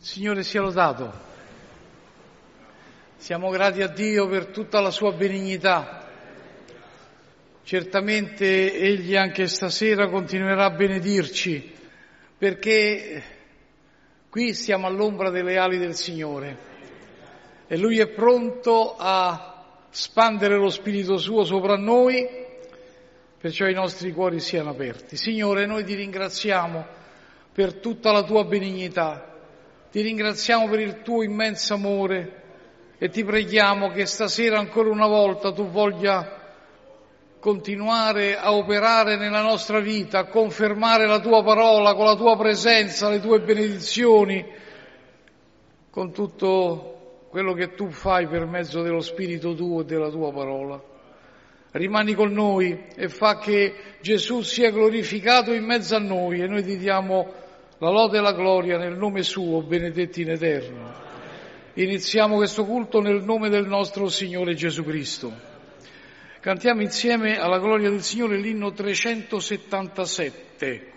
Signore sia lodato. Siamo grati a Dio per tutta la sua benignità. Certamente Egli anche stasera continuerà a benedirci perché qui siamo all'ombra delle ali del Signore e Lui è pronto a spandere lo Spirito Suo sopra noi, perciò i nostri cuori siano aperti. Signore, noi ti ringraziamo per tutta la tua benignità ti ringraziamo per il tuo immenso amore e ti preghiamo che stasera ancora una volta tu voglia continuare a operare nella nostra vita, a confermare la tua parola con la tua presenza, le tue benedizioni, con tutto quello che tu fai per mezzo dello Spirito tuo e della tua parola. Rimani con noi e fa che Gesù sia glorificato in mezzo a noi e noi ti diamo la lode e la gloria nel nome suo, benedetti in eterno. Iniziamo questo culto nel nome del nostro Signore Gesù Cristo. Cantiamo insieme alla gloria del Signore l'inno 377.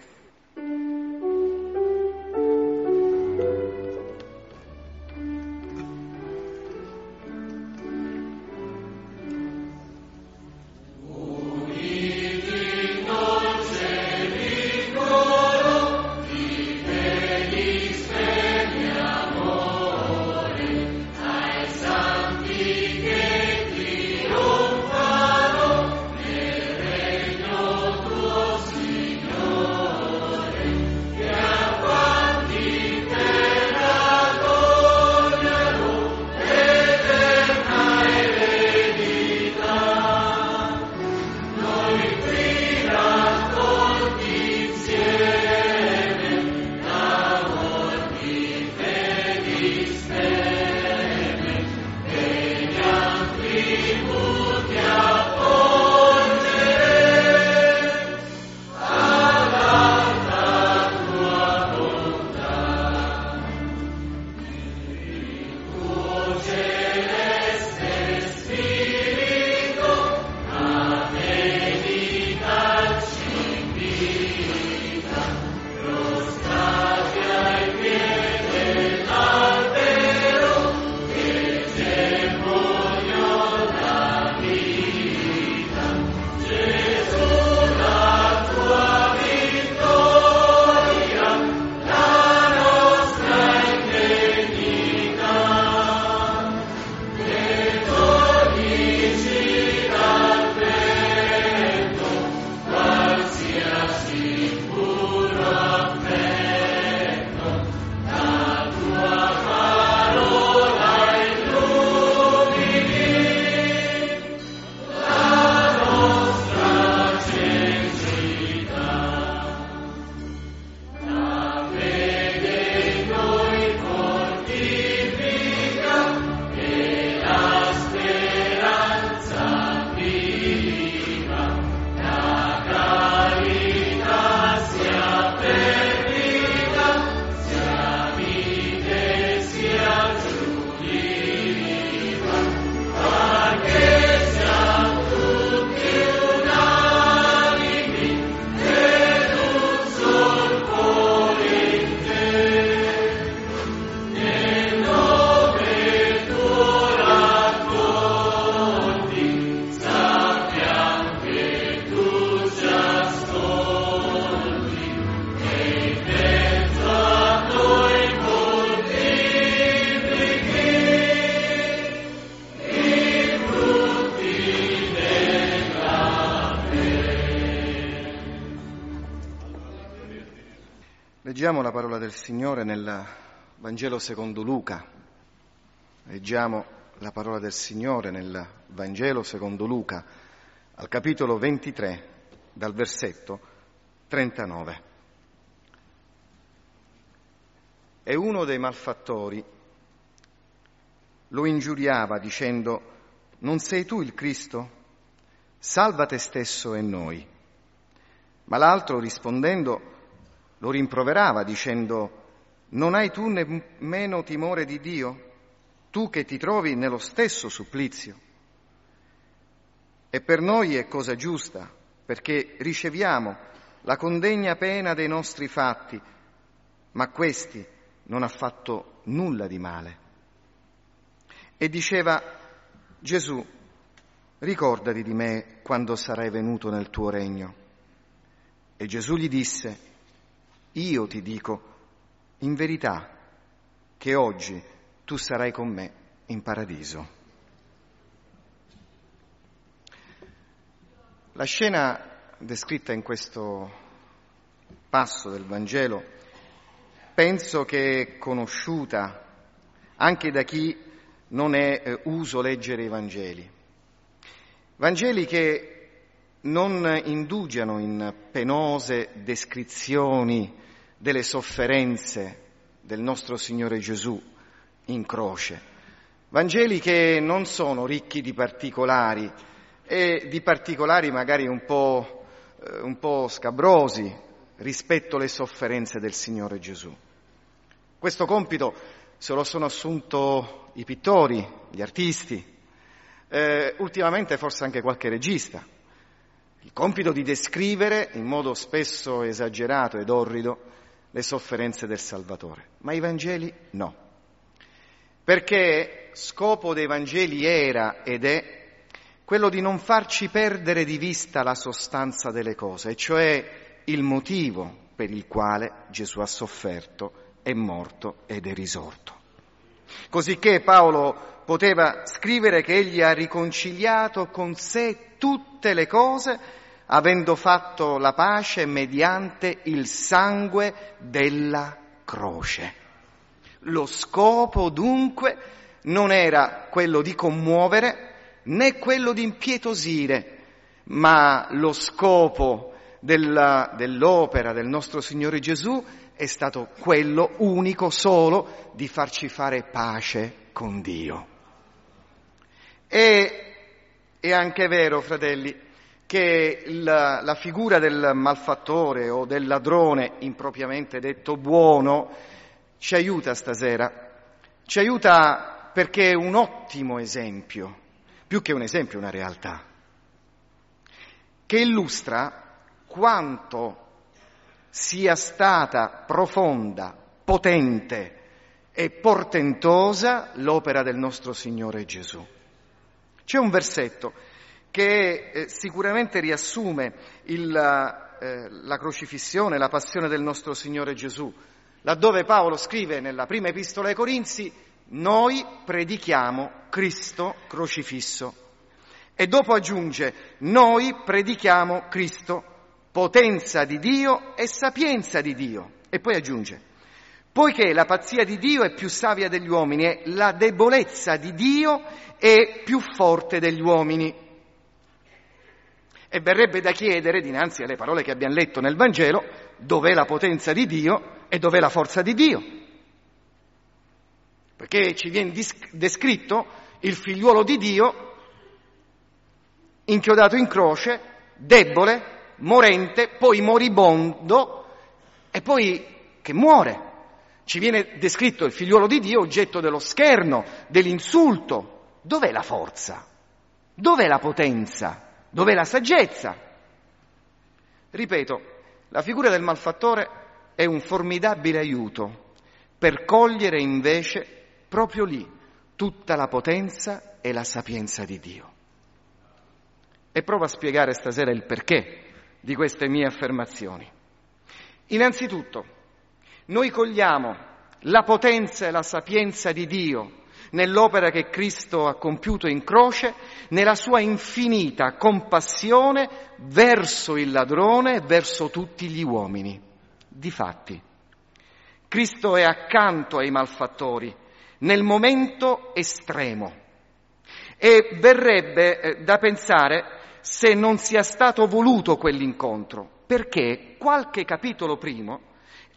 del Signore nel Vangelo secondo Luca. Leggiamo la parola del Signore nel Vangelo secondo Luca, al capitolo 23, dal versetto 39. E uno dei malfattori lo ingiuriava dicendo, non sei tu il Cristo? Salva te stesso e noi. Ma l'altro rispondendo lo rimproverava dicendo non hai tu nemmeno timore di Dio, tu che ti trovi nello stesso supplizio? E per noi è cosa giusta, perché riceviamo la condegna pena dei nostri fatti, ma questi non ha fatto nulla di male. E diceva Gesù, ricordati di me quando sarai venuto nel tuo regno. E Gesù gli disse, io ti dico, in verità, che oggi tu sarai con me in paradiso. La scena descritta in questo passo del Vangelo penso che è conosciuta anche da chi non è eh, uso leggere i Vangeli. Vangeli che non indugiano in penose descrizioni delle sofferenze del nostro Signore Gesù in croce. Vangeli che non sono ricchi di particolari e di particolari magari un po', eh, un po scabrosi rispetto alle sofferenze del Signore Gesù. Questo compito se lo sono assunto i pittori, gli artisti, eh, ultimamente forse anche qualche regista il compito di descrivere in modo spesso esagerato ed orrido le sofferenze del Salvatore, ma i Vangeli no, perché scopo dei Vangeli era ed è quello di non farci perdere di vista la sostanza delle cose, cioè il motivo per il quale Gesù ha sofferto, è morto ed è risorto. Cosicché Paolo poteva scrivere che egli ha riconciliato con sé tutte le cose avendo fatto la pace mediante il sangue della croce. Lo scopo dunque non era quello di commuovere né quello di impietosire, ma lo scopo della, dell'opera del nostro Signore Gesù è stato quello unico, solo, di farci fare pace con Dio. E è anche vero, fratelli, che la, la figura del malfattore o del ladrone, impropriamente detto buono, ci aiuta stasera. Ci aiuta perché è un ottimo esempio, più che un esempio, una realtà, che illustra quanto sia stata profonda, potente e portentosa l'opera del nostro Signore Gesù. C'è un versetto che eh, sicuramente riassume il, eh, la crocifissione, la passione del nostro Signore Gesù, laddove Paolo scrive nella prima epistola ai Corinzi, noi predichiamo Cristo crocifisso. E dopo aggiunge, noi predichiamo Cristo, potenza di Dio e sapienza di Dio. E poi aggiunge, Poiché la pazzia di Dio è più savia degli uomini e la debolezza di Dio è più forte degli uomini. E verrebbe da chiedere, dinanzi alle parole che abbiamo letto nel Vangelo, dov'è la potenza di Dio e dov'è la forza di Dio. Perché ci viene descritto il figliuolo di Dio inchiodato in croce, debole, morente, poi moribondo e poi che muore. Ci viene descritto il figliuolo di Dio oggetto dello scherno, dell'insulto. Dov'è la forza? Dov'è la potenza? Dov'è la saggezza? Ripeto, la figura del malfattore è un formidabile aiuto per cogliere invece proprio lì tutta la potenza e la sapienza di Dio. E provo a spiegare stasera il perché di queste mie affermazioni. Innanzitutto, noi cogliamo la potenza e la sapienza di Dio nell'opera che Cristo ha compiuto in croce, nella sua infinita compassione verso il ladrone e verso tutti gli uomini. Difatti, Cristo è accanto ai malfattori nel momento estremo e verrebbe eh, da pensare se non sia stato voluto quell'incontro, perché qualche capitolo primo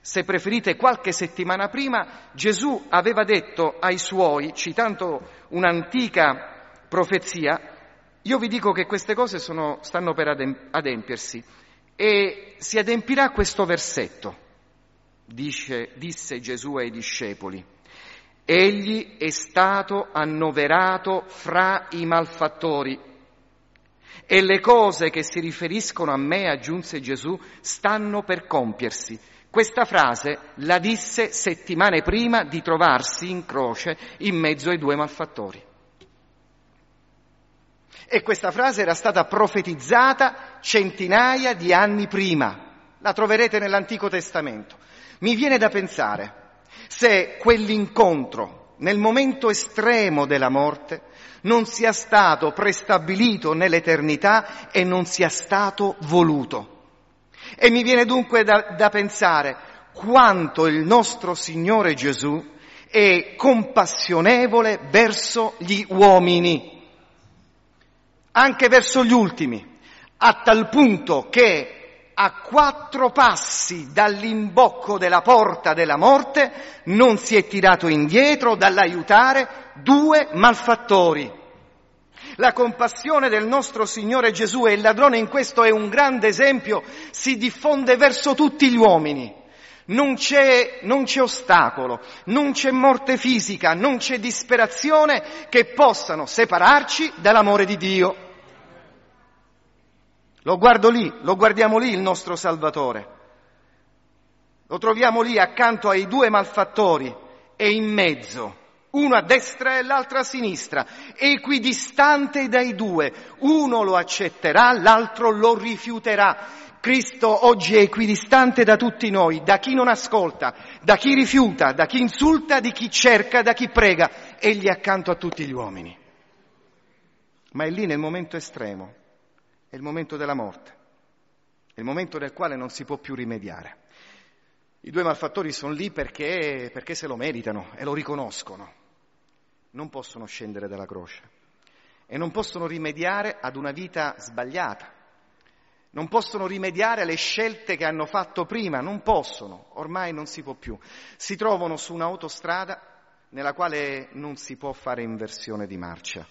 se preferite qualche settimana prima, Gesù aveva detto ai suoi, citando un'antica profezia, io vi dico che queste cose sono, stanno per adempiersi e si adempirà questo versetto, dice, disse Gesù ai discepoli. Egli è stato annoverato fra i malfattori e le cose che si riferiscono a me, aggiunse Gesù, stanno per compiersi. Questa frase la disse settimane prima di trovarsi in croce in mezzo ai due malfattori. E questa frase era stata profetizzata centinaia di anni prima. La troverete nell'Antico Testamento. Mi viene da pensare se quell'incontro, nel momento estremo della morte, non sia stato prestabilito nell'eternità e non sia stato voluto. E mi viene dunque da, da pensare quanto il nostro Signore Gesù è compassionevole verso gli uomini, anche verso gli ultimi, a tal punto che a quattro passi dall'imbocco della porta della morte non si è tirato indietro dall'aiutare due malfattori. La compassione del nostro Signore Gesù e il ladrone in questo è un grande esempio, si diffonde verso tutti gli uomini. Non c'è, non c'è, ostacolo, non c'è morte fisica, non c'è disperazione che possano separarci dall'amore di Dio. Lo guardo lì, lo guardiamo lì il nostro Salvatore. Lo troviamo lì accanto ai due malfattori e in mezzo uno a destra e l'altro a sinistra, equidistante dai due, uno lo accetterà, l'altro lo rifiuterà. Cristo oggi è equidistante da tutti noi, da chi non ascolta, da chi rifiuta, da chi insulta, di chi cerca, da chi prega, egli è accanto a tutti gli uomini. Ma è lì nel momento estremo, è il momento della morte, è il momento nel quale non si può più rimediare. I due malfattori sono lì perché, perché se lo meritano e lo riconoscono non possono scendere dalla croce e non possono rimediare ad una vita sbagliata, non possono rimediare alle scelte che hanno fatto prima, non possono, ormai non si può più. Si trovano su un'autostrada nella quale non si può fare inversione di marcia.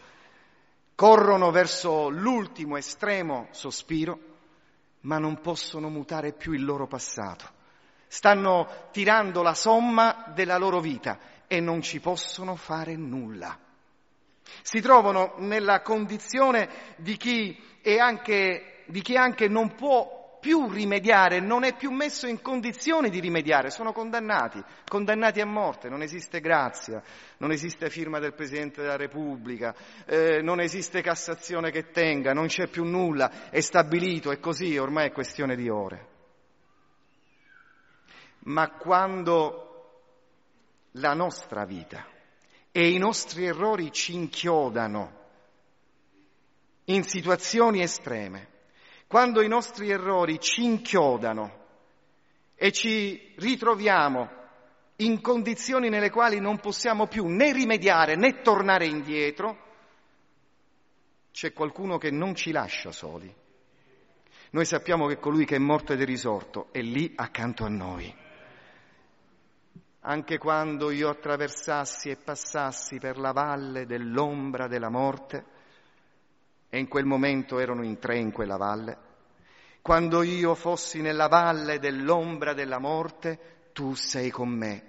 Corrono verso l'ultimo estremo sospiro, ma non possono mutare più il loro passato. Stanno tirando la somma della loro vita e non ci possono fare nulla. Si trovano nella condizione di chi, è anche, di chi anche non può più rimediare, non è più messo in condizione di rimediare, sono condannati, condannati a morte, non esiste grazia, non esiste firma del Presidente della Repubblica, eh, non esiste Cassazione che tenga, non c'è più nulla, è stabilito, è così, ormai è questione di ore. Ma quando la nostra vita e i nostri errori ci inchiodano in situazioni estreme. Quando i nostri errori ci inchiodano e ci ritroviamo in condizioni nelle quali non possiamo più né rimediare né tornare indietro, c'è qualcuno che non ci lascia soli. Noi sappiamo che colui che è morto ed è risorto è lì accanto a noi anche quando io attraversassi e passassi per la valle dell'ombra della morte, e in quel momento erano in tre in quella valle, quando io fossi nella valle dell'ombra della morte, tu sei con me.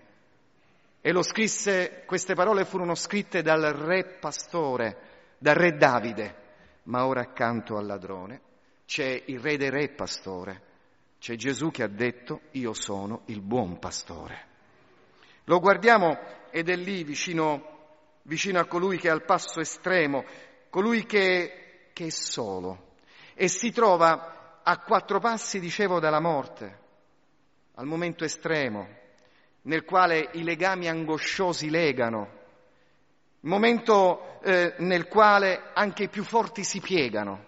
E lo scrisse, queste parole furono scritte dal re pastore, dal re Davide, ma ora accanto al ladrone c'è il re dei re pastore, c'è Gesù che ha detto io sono il buon pastore. Lo guardiamo ed è lì vicino, vicino a colui che è al passo estremo, colui che, che è solo e si trova a quattro passi, dicevo, dalla morte, al momento estremo nel quale i legami angosciosi legano, il momento eh, nel quale anche i più forti si piegano,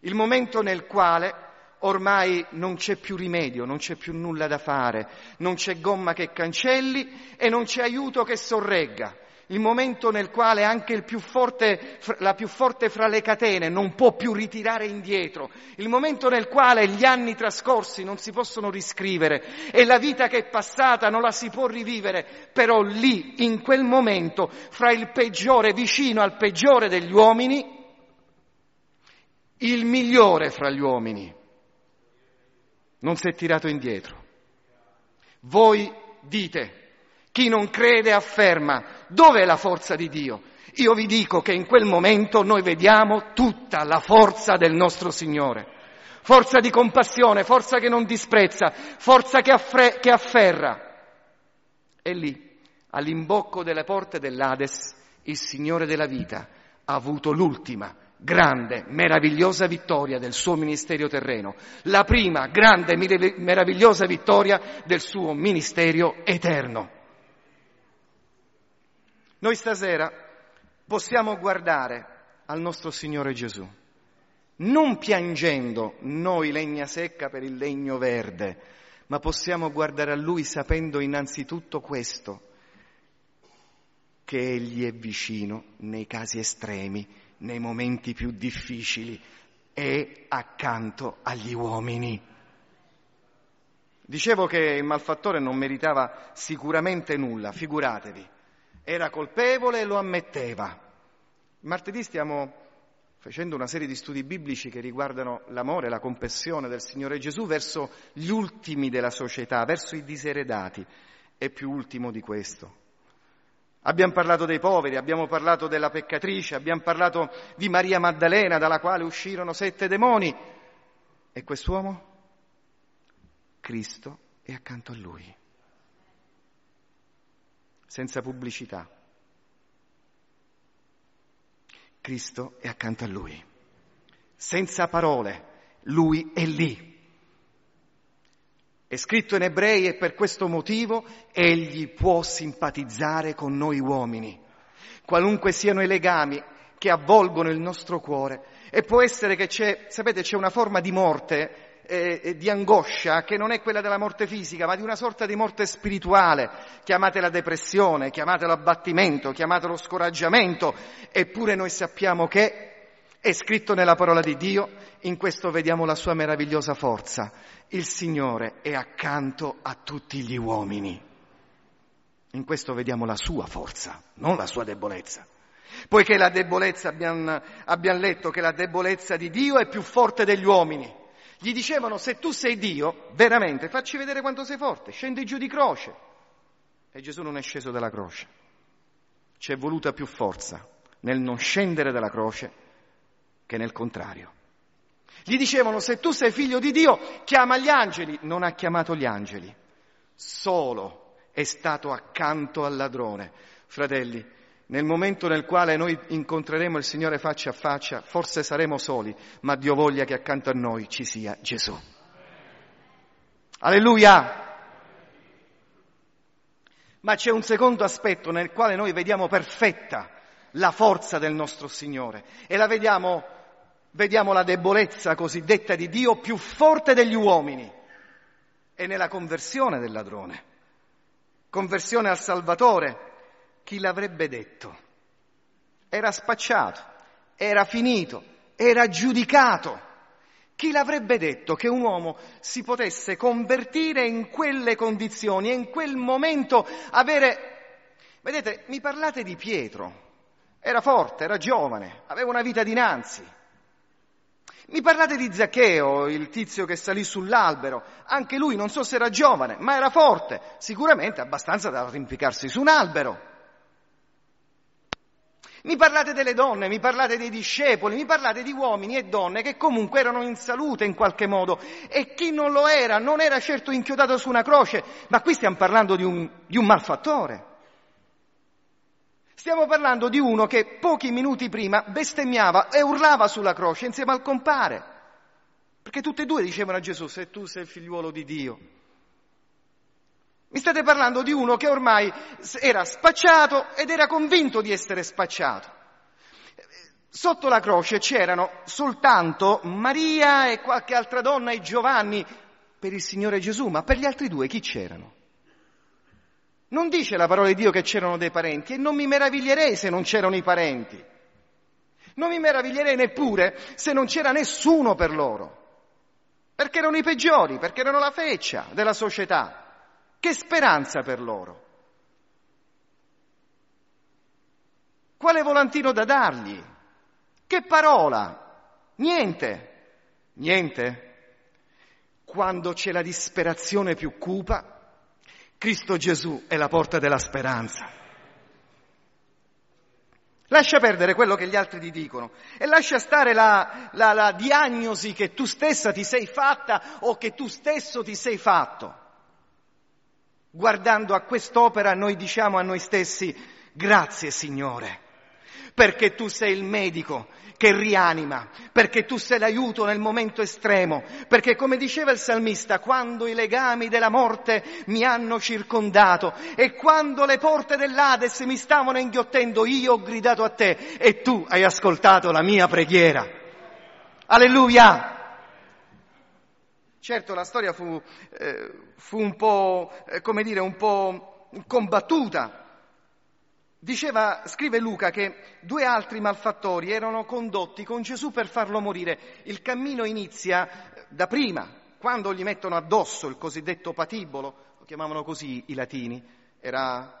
il momento nel quale ormai non c'è più rimedio, non c'è più nulla da fare, non c'è gomma che cancelli e non c'è aiuto che sorregga. Il momento nel quale anche più forte, la più forte fra le catene non può più ritirare indietro, il momento nel quale gli anni trascorsi non si possono riscrivere e la vita che è passata non la si può rivivere, però lì, in quel momento, fra il peggiore, vicino al peggiore degli uomini, il migliore fra gli uomini non si è tirato indietro. Voi dite, chi non crede afferma, dove è la forza di Dio? Io vi dico che in quel momento noi vediamo tutta la forza del nostro Signore. Forza di compassione, forza che non disprezza, forza che, affre- che afferra. E lì, all'imbocco delle porte dell'Ades, il Signore della vita ha avuto l'ultima, grande, meravigliosa vittoria del suo ministero terreno, la prima grande, meravigliosa vittoria del suo ministero eterno. Noi stasera possiamo guardare al nostro Signore Gesù, non piangendo noi legna secca per il legno verde, ma possiamo guardare a Lui sapendo innanzitutto questo, che Egli è vicino nei casi estremi nei momenti più difficili, è accanto agli uomini. Dicevo che il malfattore non meritava sicuramente nulla, figuratevi, era colpevole e lo ammetteva. Martedì stiamo facendo una serie di studi biblici che riguardano l'amore, e la compassione del Signore Gesù verso gli ultimi della società, verso i diseredati. È più ultimo di questo, Abbiamo parlato dei poveri, abbiamo parlato della peccatrice, abbiamo parlato di Maria Maddalena dalla quale uscirono sette demoni. E quest'uomo? Cristo è accanto a lui, senza pubblicità. Cristo è accanto a lui, senza parole, lui è lì. È scritto in ebrei e per questo motivo egli può simpatizzare con noi uomini, qualunque siano i legami che avvolgono il nostro cuore. E può essere che c'è, sapete, c'è una forma di morte eh, di angoscia che non è quella della morte fisica, ma di una sorta di morte spirituale. Chiamatela depressione, chiamatelo abbattimento, chiamatelo scoraggiamento, eppure noi sappiamo che è scritto nella parola di Dio, in questo vediamo la sua meravigliosa forza. Il Signore è accanto a tutti gli uomini. In questo vediamo la sua forza, non la sua debolezza. Poiché la debolezza, abbiamo, abbiamo letto che la debolezza di Dio è più forte degli uomini. Gli dicevano, se tu sei Dio, veramente, facci vedere quanto sei forte, scendi giù di croce. E Gesù non è sceso dalla croce. C'è voluta più forza nel non scendere dalla croce che nel contrario. Gli dicevano, se tu sei figlio di Dio, chiama gli angeli. Non ha chiamato gli angeli, solo è stato accanto al ladrone. Fratelli, nel momento nel quale noi incontreremo il Signore faccia a faccia, forse saremo soli, ma Dio voglia che accanto a noi ci sia Gesù. Alleluia! Ma c'è un secondo aspetto nel quale noi vediamo perfetta la forza del nostro Signore e la vediamo, vediamo la debolezza cosiddetta di Dio più forte degli uomini e nella conversione del ladrone. Conversione al Salvatore, chi l'avrebbe detto? Era spacciato, era finito, era giudicato. Chi l'avrebbe detto che un uomo si potesse convertire in quelle condizioni e in quel momento avere... Vedete, mi parlate di Pietro, era forte, era giovane, aveva una vita dinanzi. Mi parlate di Zaccheo, il tizio che salì sull'albero. Anche lui non so se era giovane, ma era forte, sicuramente abbastanza da arrampicarsi su un albero. Mi parlate delle donne, mi parlate dei discepoli, mi parlate di uomini e donne che comunque erano in salute in qualche modo e chi non lo era non era certo inchiodato su una croce, ma qui stiamo parlando di un, di un malfattore. Stiamo parlando di uno che pochi minuti prima bestemmiava e urlava sulla croce insieme al compare. Perché tutti e due dicevano a Gesù, se tu sei il figliuolo di Dio. Mi state parlando di uno che ormai era spacciato ed era convinto di essere spacciato. Sotto la croce c'erano soltanto Maria e qualche altra donna e Giovanni per il Signore Gesù, ma per gli altri due chi c'erano? Non dice la parola di Dio che c'erano dei parenti e non mi meraviglierei se non c'erano i parenti. Non mi meraviglierei neppure se non c'era nessuno per loro. Perché erano i peggiori, perché erano la feccia della società. Che speranza per loro. Quale volantino da dargli? Che parola? Niente. Niente. Quando c'è la disperazione più cupa, Cristo Gesù è la porta della speranza. Lascia perdere quello che gli altri ti dicono e lascia stare la, la, la, diagnosi che tu stessa ti sei fatta o che tu stesso ti sei fatto. Guardando a quest'opera noi diciamo a noi stessi, grazie Signore, perché tu sei il medico che rianima, perché tu sei l'aiuto nel momento estremo, perché come diceva il salmista, quando i legami della morte mi hanno circondato e quando le porte dell'Ades mi stavano inghiottendo, io ho gridato a te e tu hai ascoltato la mia preghiera. Alleluia! Certo, la storia fu, eh, fu un po', eh, come dire, un po' combattuta Diceva, scrive Luca che due altri malfattori erano condotti con Gesù per farlo morire. Il cammino inizia eh, da prima, quando gli mettono addosso il cosiddetto patibolo, lo chiamavano così i latini, era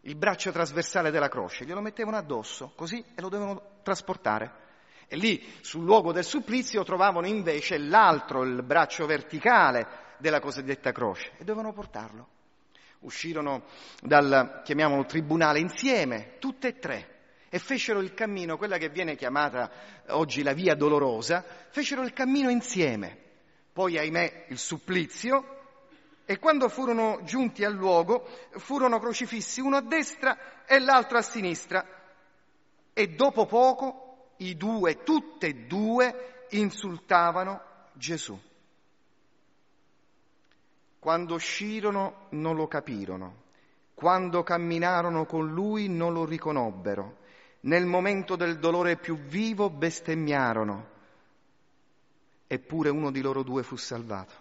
il braccio trasversale della croce, glielo mettevano addosso così e lo dovevano trasportare. E lì, sul luogo del supplizio, trovavano invece l'altro, il braccio verticale della cosiddetta croce e dovevano portarlo uscirono dal, chiamiamolo, tribunale insieme, tutte e tre, e fecero il cammino, quella che viene chiamata eh, oggi la via dolorosa, fecero il cammino insieme, poi ahimè il supplizio, e quando furono giunti al luogo furono crocifissi uno a destra e l'altro a sinistra, e dopo poco i due, tutte e due, insultavano Gesù. Quando uscirono non lo capirono, quando camminarono con lui non lo riconobbero, nel momento del dolore più vivo bestemmiarono, eppure uno di loro due fu salvato.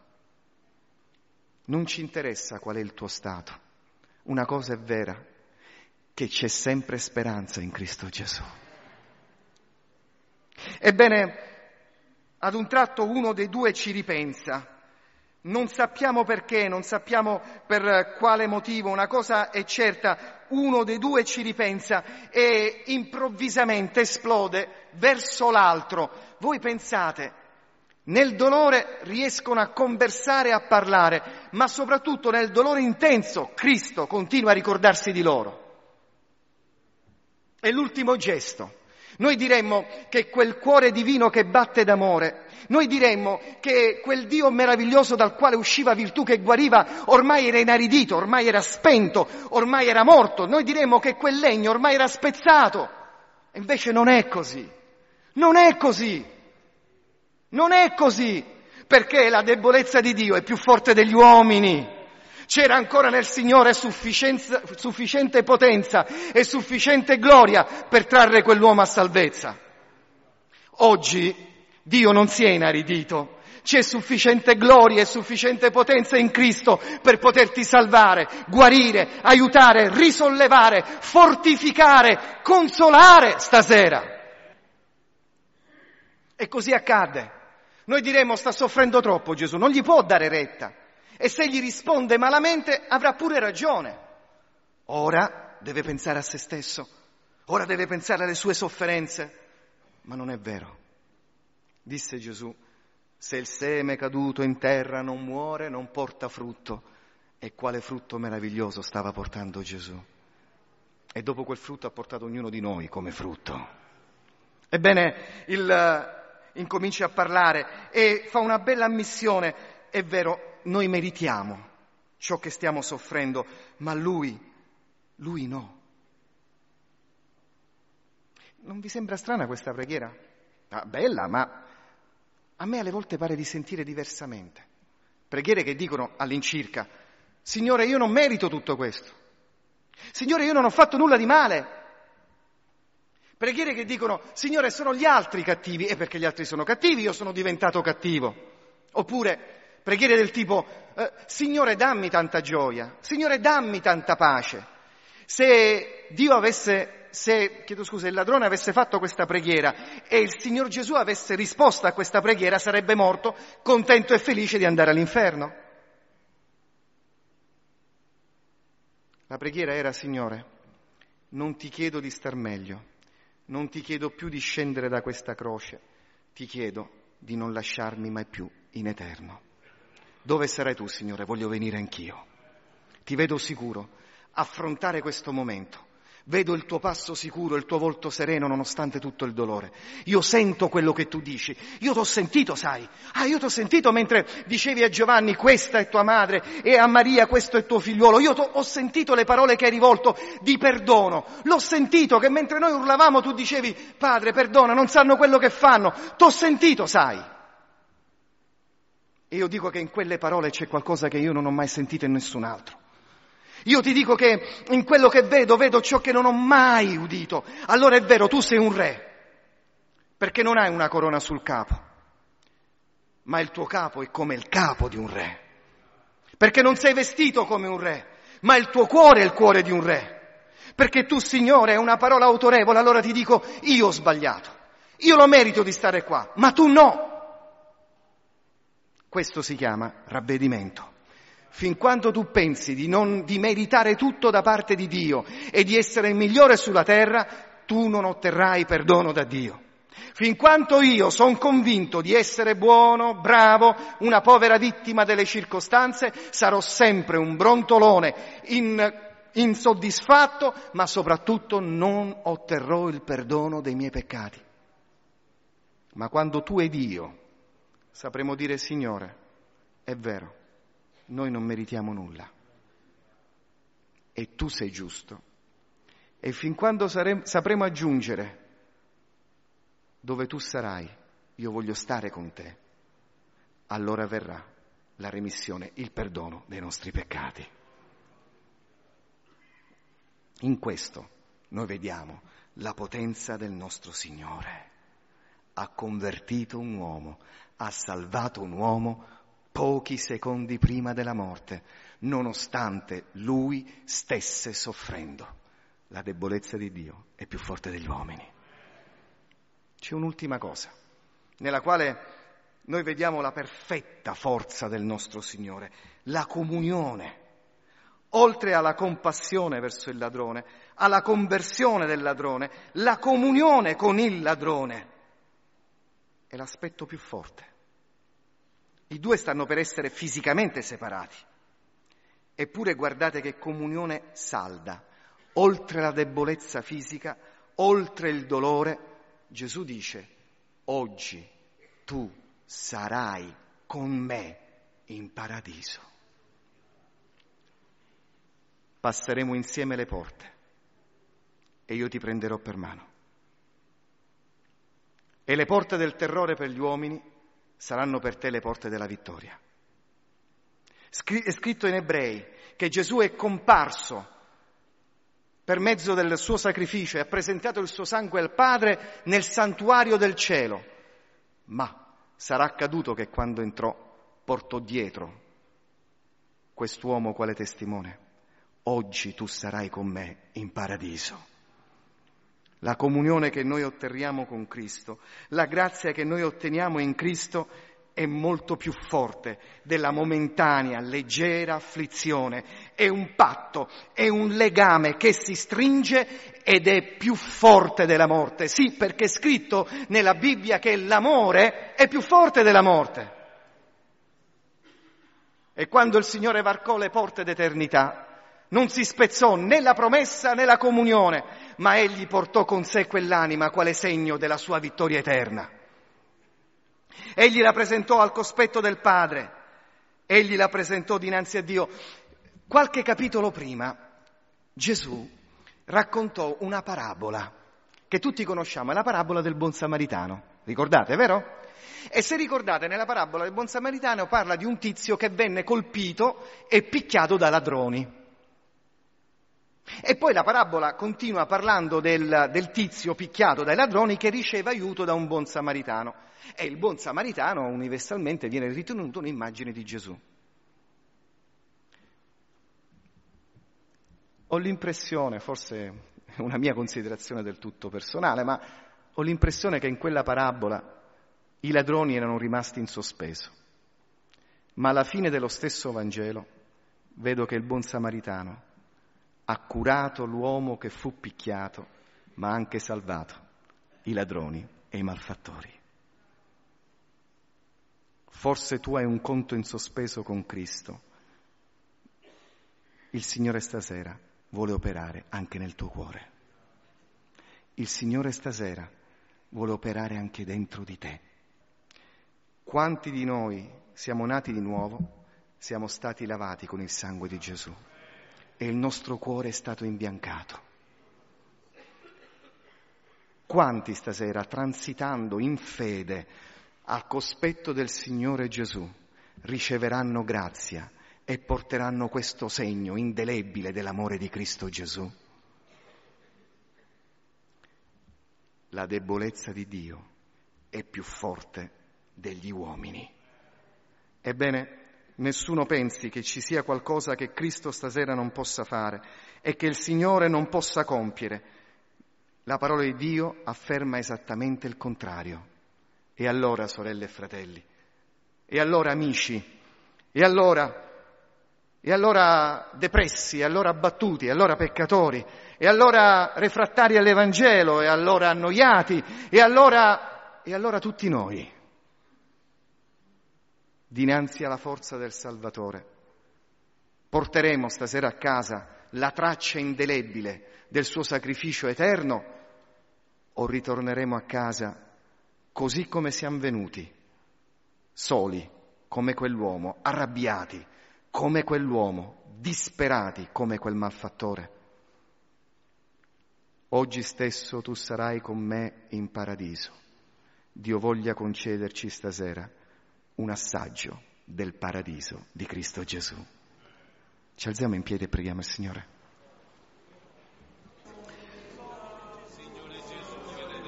Non ci interessa qual è il tuo stato, una cosa è vera, che c'è sempre speranza in Cristo Gesù. Ebbene, ad un tratto uno dei due ci ripensa non sappiamo perché, non sappiamo per eh, quale motivo, una cosa è certa, uno dei due ci ripensa e improvvisamente esplode verso l'altro. Voi pensate, nel dolore riescono a conversare e a parlare, ma soprattutto nel dolore intenso Cristo continua a ricordarsi di loro. E l'ultimo gesto. Noi diremmo che quel cuore divino che batte d'amore, noi diremmo che quel Dio meraviglioso dal quale usciva virtù che guariva ormai era inaridito, ormai era spento, ormai era morto, noi diremmo che quel legno ormai era spezzato. invece non è così, non è così, non è così, perché la debolezza di Dio è più forte degli uomini. C'era ancora nel Signore sufficiente potenza e sufficiente gloria per trarre quell'uomo a salvezza. Oggi Dio non si è inaridito. C'è sufficiente gloria e sufficiente potenza in Cristo per poterti salvare, guarire, aiutare, risollevare, fortificare, consolare stasera. E così accadde. Noi diremo sta soffrendo troppo Gesù, non gli può dare retta. E se gli risponde malamente avrà pure ragione. Ora deve pensare a se stesso, ora deve pensare alle sue sofferenze. Ma non è vero. Disse Gesù, se il seme caduto in terra non muore, non porta frutto. E quale frutto meraviglioso stava portando Gesù. E dopo quel frutto ha portato ognuno di noi come frutto. Ebbene, il, eh, incomincia a parlare e fa una bella ammissione. È vero, noi meritiamo ciò che stiamo soffrendo, ma lui, lui no. Non vi sembra strana questa preghiera? Ah, bella, ma a me alle volte pare di sentire diversamente. Preghiere che dicono all'incirca, Signore, io non merito tutto questo. Signore, io non ho fatto nulla di male. Preghiere che dicono, Signore, sono gli altri cattivi e perché gli altri sono cattivi io sono diventato cattivo. Oppure, Preghiere del tipo, eh, Signore dammi tanta gioia, Signore dammi tanta pace. Se Dio avesse, se, chiedo scusa, il ladrone avesse fatto questa preghiera e il Signor Gesù avesse risposto a questa preghiera, sarebbe morto contento e felice di andare all'inferno. La preghiera era, Signore, non ti chiedo di star meglio, non ti chiedo più di scendere da questa croce, ti chiedo di non lasciarmi mai più in eterno. Dove sarai tu, Signore? Voglio venire anch'io. Ti vedo sicuro, affrontare questo momento. Vedo il tuo passo sicuro, il tuo volto sereno nonostante tutto il dolore. Io sento quello che tu dici. Io t'ho sentito, sai. Ah, io t'ho sentito mentre dicevi a Giovanni questa è tua madre e a Maria questo è tuo figliuolo. Io ho sentito le parole che hai rivolto di perdono. L'ho sentito che mentre noi urlavamo tu dicevi padre, perdona, non sanno quello che fanno. T'ho sentito, sai. E io dico che in quelle parole c'è qualcosa che io non ho mai sentito in nessun altro. Io ti dico che in quello che vedo, vedo ciò che non ho mai udito. Allora è vero, tu sei un re, perché non hai una corona sul capo, ma il tuo capo è come il capo di un re. Perché non sei vestito come un re, ma il tuo cuore è il cuore di un re. Perché tu, Signore, è una parola autorevole, allora ti dico, io ho sbagliato. Io lo merito di stare qua, ma tu no. Questo si chiama ravvedimento. Fin quando tu pensi di, non, di meritare tutto da parte di Dio e di essere il migliore sulla terra, tu non otterrai perdono da Dio. Fin quanto io sono convinto di essere buono, bravo, una povera vittima delle circostanze, sarò sempre un brontolone in, insoddisfatto, ma soprattutto non otterrò il perdono dei miei peccati. Ma quando tu ed io sapremo dire Signore, è vero, noi non meritiamo nulla e tu sei giusto. E fin quando sare- sapremo aggiungere dove tu sarai, io voglio stare con te, allora verrà la remissione, il perdono dei nostri peccati. In questo noi vediamo la potenza del nostro Signore. Ha convertito un uomo ha salvato un uomo pochi secondi prima della morte, nonostante lui stesse soffrendo. La debolezza di Dio è più forte degli uomini. C'è un'ultima cosa, nella quale noi vediamo la perfetta forza del nostro Signore, la comunione. Oltre alla compassione verso il ladrone, alla conversione del ladrone, la comunione con il ladrone è l'aspetto più forte. I due stanno per essere fisicamente separati. Eppure guardate che comunione salda. Oltre la debolezza fisica, oltre il dolore, Gesù dice, oggi tu sarai con me in paradiso. Passeremo insieme le porte e io ti prenderò per mano. E le porte del terrore per gli uomini saranno per te le porte della vittoria. Scri- è scritto in ebrei che Gesù è comparso per mezzo del suo sacrificio e ha presentato il suo sangue al Padre nel santuario del cielo, ma sarà accaduto che quando entrò portò dietro quest'uomo quale testimone, oggi tu sarai con me in paradiso la comunione che noi otterriamo con Cristo, la grazia che noi otteniamo in Cristo è molto più forte della momentanea, leggera afflizione. È un patto, è un legame che si stringe ed è più forte della morte. Sì, perché è scritto nella Bibbia che l'amore è più forte della morte. E quando il Signore varcò le porte d'eternità, non si spezzò né la promessa né la comunione, ma egli portò con sé quell'anima quale segno della sua vittoria eterna. Egli la presentò al cospetto del Padre, egli la presentò dinanzi a Dio. Qualche capitolo prima Gesù raccontò una parabola che tutti conosciamo, è la parabola del buon samaritano. Ricordate, vero? E se ricordate, nella parabola del buon samaritano parla di un tizio che venne colpito e picchiato da ladroni. E poi la parabola continua parlando del, del, tizio picchiato dai ladroni che riceve aiuto da un buon samaritano. E il buon samaritano universalmente viene ritenuto un'immagine di Gesù. Ho l'impressione, forse è una mia considerazione del tutto personale, ma ho l'impressione che in quella parabola i ladroni erano rimasti in sospeso. Ma alla fine dello stesso Vangelo vedo che il buon samaritano ha curato l'uomo che fu picchiato, ma ha anche salvato i ladroni e i malfattori. Forse tu hai un conto in sospeso con Cristo. Il Signore stasera vuole operare anche nel tuo cuore. Il Signore stasera vuole operare anche dentro di te. Quanti di noi siamo nati di nuovo, siamo stati lavati con il sangue di Gesù? e il nostro cuore è stato imbiancato. Quanti stasera, transitando in fede al cospetto del Signore Gesù, riceveranno grazia e porteranno questo segno indelebile dell'amore di Cristo Gesù? La debolezza di Dio è più forte degli uomini. Ebbene, Nessuno pensi che ci sia qualcosa che Cristo stasera non possa fare e che il Signore non possa compiere. La parola di Dio afferma esattamente il contrario. E allora, sorelle e fratelli, e allora amici, e allora, e allora depressi, e allora abbattuti, e allora peccatori, e allora refrattari all'Evangelo, e allora annoiati, e allora, e allora tutti noi dinanzi alla forza del Salvatore. Porteremo stasera a casa la traccia indelebile del suo sacrificio eterno o ritorneremo a casa così come siamo venuti, soli come quell'uomo, arrabbiati come quell'uomo, disperati come quel malfattore. Oggi stesso tu sarai con me in paradiso. Dio voglia concederci stasera un assaggio del paradiso di Cristo Gesù. Ci alziamo in piedi e preghiamo il Signore.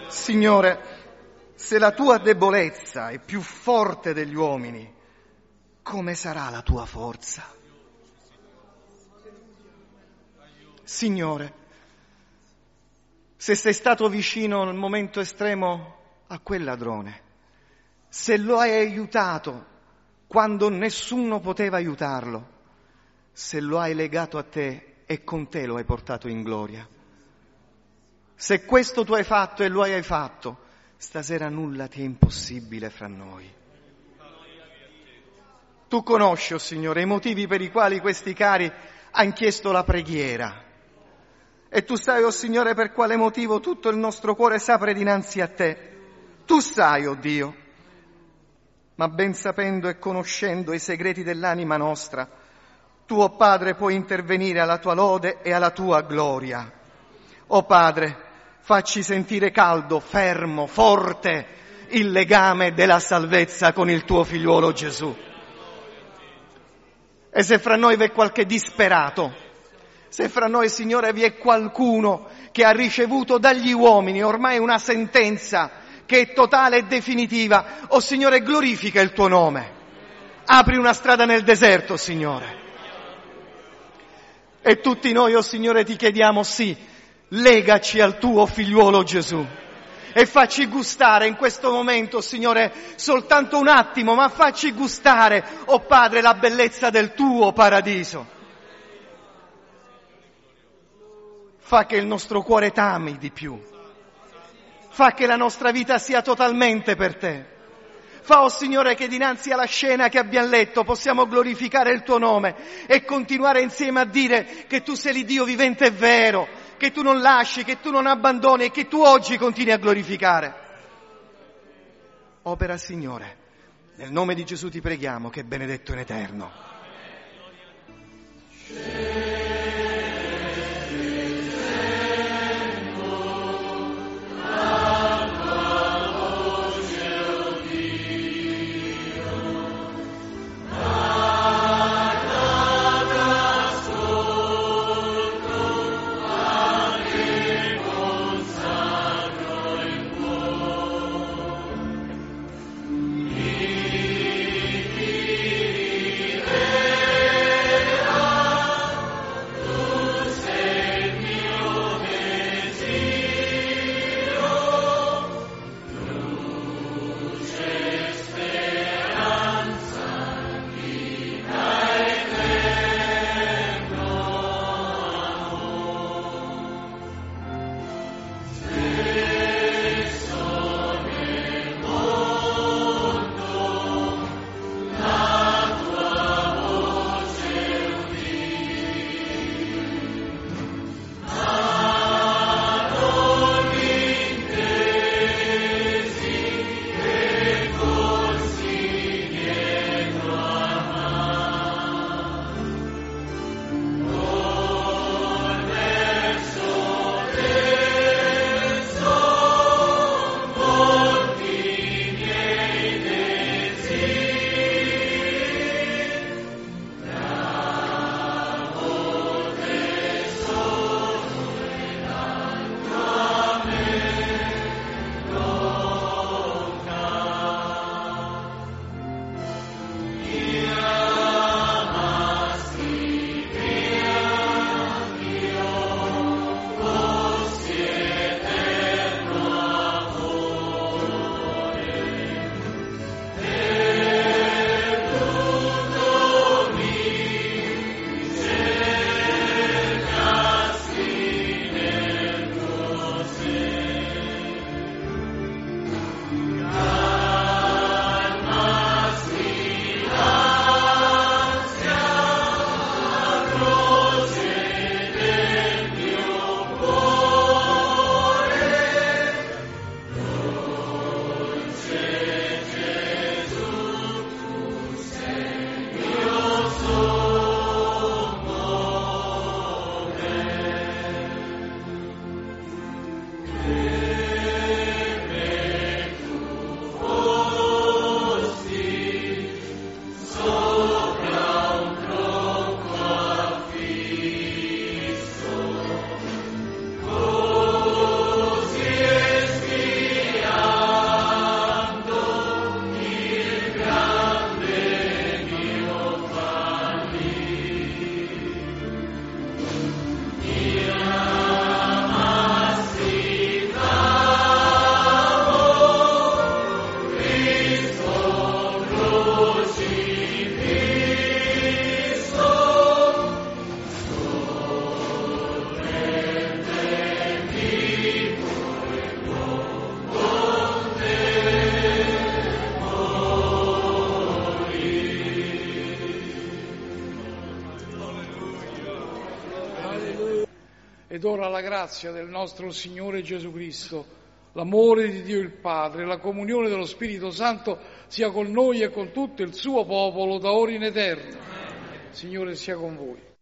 Signore, se la tua debolezza è più forte degli uomini, come sarà la tua forza? Signore, se sei stato vicino nel momento estremo a quel ladrone, se lo hai aiutato quando nessuno poteva aiutarlo, se lo hai legato a te e con te lo hai portato in gloria. Se questo tu hai fatto e lo hai fatto, stasera nulla ti è impossibile fra noi. Tu conosci, o oh Signore, i motivi per i quali questi cari hanno chiesto la preghiera. E tu sai, o oh Signore, per quale motivo tutto il nostro cuore s'apre dinanzi a te. Tu sai, o oh Dio, ma ben sapendo e conoscendo i segreti dell'anima nostra, tuo Padre, puoi intervenire alla tua lode e alla tua gloria. O oh Padre, facci sentire caldo, fermo, forte il legame della salvezza con il tuo figliuolo Gesù. E se fra noi v'è qualche disperato, se fra noi, Signore, vi è qualcuno che ha ricevuto dagli uomini ormai una sentenza che è totale e definitiva. O oh, Signore, glorifica il tuo nome. Apri una strada nel deserto, Signore. E tutti noi, o oh, Signore, ti chiediamo sì, legaci al tuo figliuolo Gesù. E facci gustare in questo momento, oh, Signore, soltanto un attimo, ma facci gustare, o oh, Padre, la bellezza del tuo paradiso. fa che il nostro cuore t'ami di più fa che la nostra vita sia totalmente per te. Fa, oh Signore, che dinanzi alla scena che abbiamo letto possiamo glorificare il tuo nome e continuare insieme a dire che tu sei l'Iddio vivente e vero, che tu non lasci, che tu non abbandoni e che tu oggi continui a glorificare. Opera, Signore. Nel nome di Gesù ti preghiamo che è benedetto in eterno. grazia del nostro Signore Gesù Cristo, l'amore di Dio il Padre, la comunione dello Spirito Santo sia con noi e con tutto il suo popolo da ora in eterno. Signore sia con voi.